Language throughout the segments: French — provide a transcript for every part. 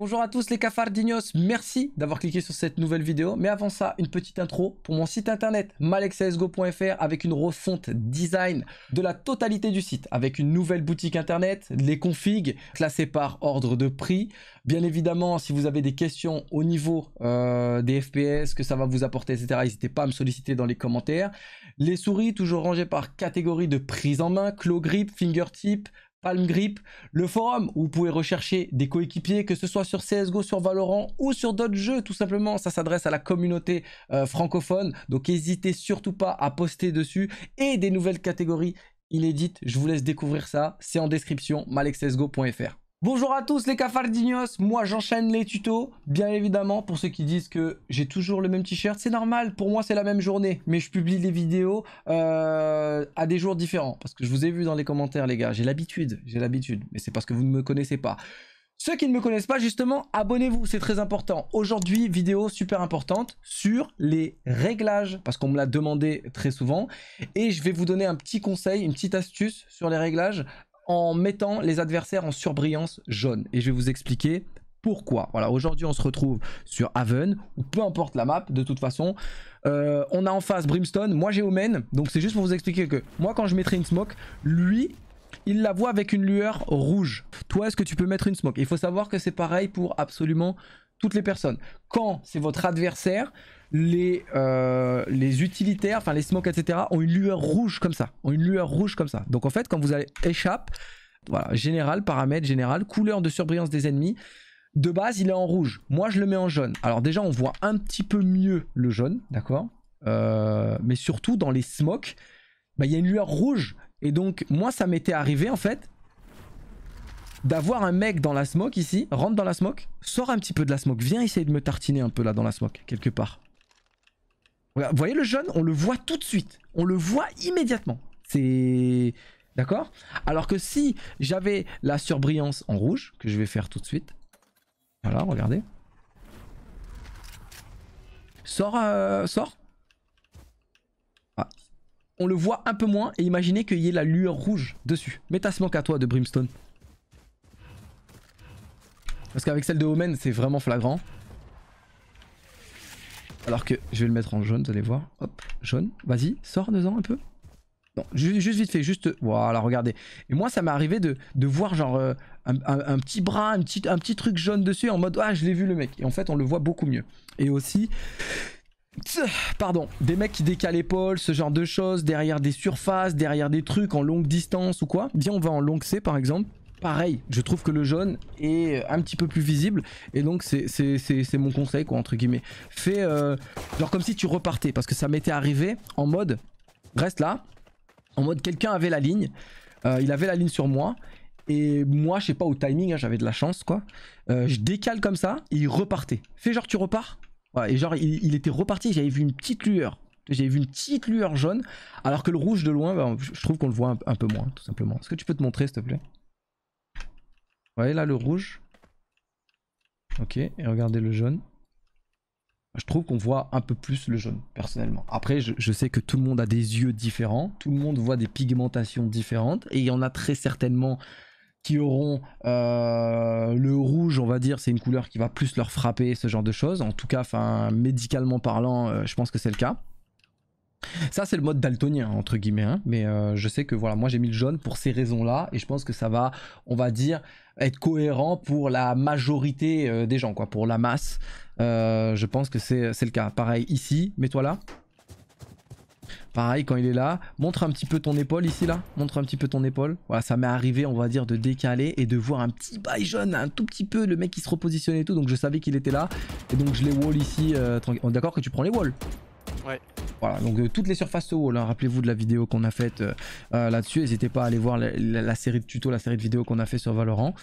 Bonjour à tous les d'ignos. merci d'avoir cliqué sur cette nouvelle vidéo. Mais avant ça, une petite intro pour mon site internet malexsgo.fr, avec une refonte design de la totalité du site avec une nouvelle boutique internet, les configs classés par ordre de prix. Bien évidemment, si vous avez des questions au niveau euh, des FPS, que ça va vous apporter, etc., n'hésitez pas à me solliciter dans les commentaires. Les souris toujours rangées par catégorie de prise en main, claw grip, fingertip, Palm Grip, le forum où vous pouvez rechercher des coéquipiers, que ce soit sur CSGO, sur Valorant ou sur d'autres jeux, tout simplement. Ça s'adresse à la communauté euh, francophone, donc n'hésitez surtout pas à poster dessus et des nouvelles catégories inédites. Je vous laisse découvrir ça, c'est en description, malexsgo.fr. Bonjour à tous les cafardignos, moi j'enchaîne les tutos, bien évidemment pour ceux qui disent que j'ai toujours le même t-shirt, c'est normal, pour moi c'est la même journée, mais je publie des vidéos euh, à des jours différents, parce que je vous ai vu dans les commentaires les gars, j'ai l'habitude, j'ai l'habitude, mais c'est parce que vous ne me connaissez pas. Ceux qui ne me connaissent pas, justement, abonnez-vous, c'est très important. Aujourd'hui, vidéo super importante sur les réglages, parce qu'on me l'a demandé très souvent. Et je vais vous donner un petit conseil, une petite astuce sur les réglages en mettant les adversaires en surbrillance jaune. Et je vais vous expliquer pourquoi. Voilà, aujourd'hui on se retrouve sur Haven, ou peu importe la map, de toute façon. Euh, on a en face Brimstone, moi j'ai Omen, donc c'est juste pour vous expliquer que moi quand je mettrai une smoke, lui, il la voit avec une lueur rouge. Toi, est-ce que tu peux mettre une smoke Il faut savoir que c'est pareil pour absolument toutes les personnes. Quand c'est votre adversaire, les, euh, les utilitaires, enfin les smokes, etc., ont une lueur rouge comme ça. Ont une lueur rouge comme ça. Donc en fait, quand vous allez échappe, voilà, général, paramètre, général, couleur de surbrillance des ennemis. De base, il est en rouge. Moi, je le mets en jaune. Alors déjà, on voit un petit peu mieux le jaune, d'accord euh, Mais surtout, dans les smokes, bah, il y a une lueur rouge. Et donc, moi, ça m'était arrivé, en fait, d'avoir un mec dans la smoke ici, rentre dans la smoke, sort un petit peu de la smoke, viens essayer de me tartiner un peu là dans la smoke, quelque part. Vous voyez le jeune, on le voit tout de suite, on le voit immédiatement. C'est... D'accord Alors que si j'avais la surbrillance en rouge, que je vais faire tout de suite, voilà, regardez. Sors, euh, sors ah. On le voit un peu moins et imaginez qu'il y ait la lueur rouge dessus. Mets ta smoke à toi de Brimstone. Parce qu'avec celle de Omen, c'est vraiment flagrant. Alors que je vais le mettre en jaune, vous allez voir. Hop, jaune. Vas-y, sors deux un peu. Non, juste vite fait, juste... Voilà, regardez. Et moi, ça m'est arrivé de, voir genre euh, un, petit bras, un petit, un petit truc jaune dessus en mode « Ah, je l'ai vu le mec ». Et en fait, on le voit beaucoup mieux. Et aussi... Pardon, des mecs qui décalent l'épaule, ce genre de choses, derrière des surfaces, derrière des trucs en longue distance ou quoi. Bien, on va en longue C par exemple pareil, je trouve que le jaune est euh, un petit peu plus visible et donc c'est mon conseil quoi entre guillemets. Fais euh, genre comme si tu repartais parce que ça m'était arrivé en mode reste là, en mode quelqu'un avait la ligne, euh, il avait la ligne sur moi et moi je sais pas au timing hein, j'avais de la chance quoi, je décale comme ça et il repartait. Fais genre tu repars et genre il, était reparti, j'avais vu une petite lueur j'avais vu une petite lueur jaune, alors que le rouge de loin, bah, je trouve qu'on le voit un, peu moins, tout simplement. Est-ce que tu peux te montrer, s'il te plaît voyez là le rouge Ok, et regardez le jaune. Je trouve qu'on voit un peu plus le jaune, personnellement. Après, je, sais que tout le monde a des yeux différents, tout le monde voit des pigmentations différentes, et il y en a très certainement qui auront euh, le rouge, on va dire, c'est une couleur qui va plus leur frapper, ce genre de choses. En tout cas, médicalement parlant, euh, je pense que c'est le cas. Ça, c'est le mode daltonien, entre guillemets. Hein. Mais euh, je sais que voilà, moi j'ai mis le jaune pour ces raisons-là. Et je pense que ça va, on va dire, être cohérent pour la majorité euh, des gens, quoi, pour la masse. Euh, je pense que c'est le cas. Pareil ici, mets-toi là. Pareil quand il est là, montre un petit peu ton épaule ici là, montre un petit peu ton épaule. Voilà, ça m'est arrivé on va dire de décaler et de voir un petit bail jaune, un tout petit peu le mec qui se repositionnait et tout, donc je savais qu'il était là. Et donc je les wall ici, On oh, d'accord que tu prends les walls Ouais. Voilà, donc euh, toutes les surfaces wall, hein, rappelez-vous de la vidéo qu'on a faite euh, euh, là-dessus, n'hésitez pas à aller voir la, série de tutos, la série de vidéos qu'on a fait sur Valorant.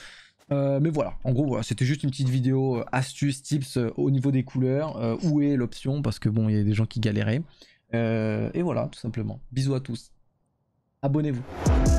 mais voilà, en gros, c'était juste une petite vidéo astuce, tips au niveau des couleurs, où est l'option, parce que bon, il y a des gens qui galéraient. et voilà, tout simplement. Bisous à tous. Abonnez-vous.